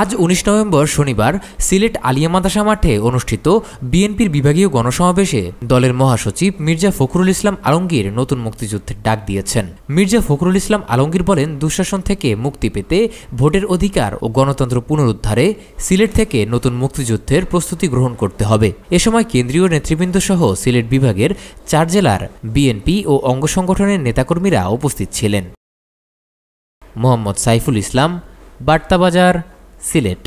আজ উনিশ নভেম্বর শনিবার সিলেট আলিয়া মাদাসা মাঠে অনুষ্ঠিত বিএনপির বিভাগীয় গণসমাবেশে দলের মহাসচিব মির্জা ফখরুল ইসলাম আলমগীর নতুন মুক্তিযুদ্ধের ডাক দিয়েছেন মির্জা ফখরুল ইসলাম আলমগীর বলেন দুঃশাসন থেকে মুক্তি পেতে ভোটের অধিকার ও গণতন্ত্র পুনরুদ্ধারে সিলেট থেকে নতুন মুক্তিযুদ্ধের প্রস্তুতি গ্রহণ করতে হবে এ সময় কেন্দ্রীয় নেতৃবৃন্দ সহ সিলেট বিভাগের চার জেলার বিএনপি ও অঙ্গ সংগঠনের নেতাকর্মীরা উপস্থিত ছিলেন মোহাম্মদ সাইফুল ইসলাম বার্তাবাজার সিলেট